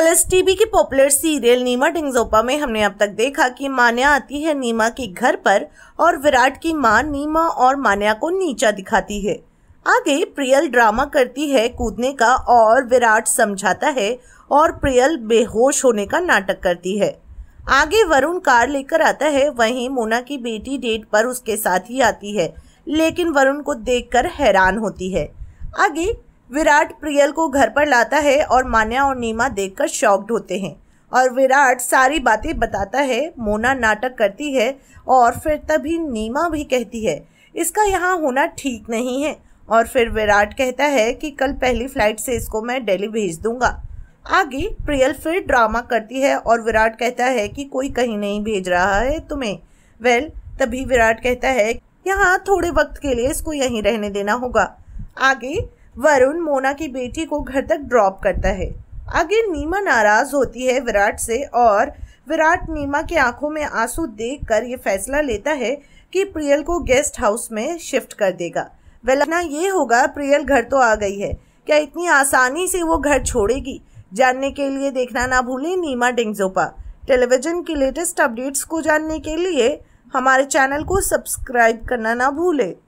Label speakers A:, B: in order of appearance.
A: colours TV के popular serial Nima Denzongpa में हमने अब तक देखा कि मान्या आती है नीमा के घर पर और विराट की मां नीमा और मान्या को नीचा दिखाती है आगे प्रियल ड्रामा करती है कूदने का और विराट समझाता है और प्रियल बेहोश होने का नाटक करती है आगे वरुण कार लेकर आता है वहीं मोना की बेटी डेट पर उसके साथ ही आती है लेकिन वरुण को देखकर हैरान होती है आगे विराट प्रियल को घर पर लाता है और मान्या और नीमा देखकर शॉक्ड होते हैं और विराट सारी बातें बताता है मोना नाटक करती है और फिर तभी नीमा भी कहती है इसका यहाँ होना ठीक नहीं है और फिर विराट कहता है कि कल पहली फ्लाइट से इसको मैं दिल्ली भेज दूंगा आगे प्रियल फिर ड्रामा करती है और विराट कहता है कि कोई कहीं नहीं भेज रहा है तुम्हें वेल well, तभी विराट कहता है यहाँ थोड़े वक्त के लिए इसको यहीं रहने देना होगा आगे वरुण मोना की बेटी को घर तक ड्रॉप करता है आगे नीमा नाराज होती है विराट से और विराट नीमा की आंखों में आंसू देखकर ये फैसला लेता है कि प्रियल को गेस्ट हाउस में शिफ्ट कर देगा वेलना ये होगा प्रियल घर तो आ गई है क्या इतनी आसानी से वो घर छोड़ेगी जानने के लिए देखना ना भूलें नीमा डिंगजोपा टेलीविज़न की लेटेस्ट अपडेट्स को जानने के लिए हमारे चैनल को सब्सक्राइब करना ना भूलें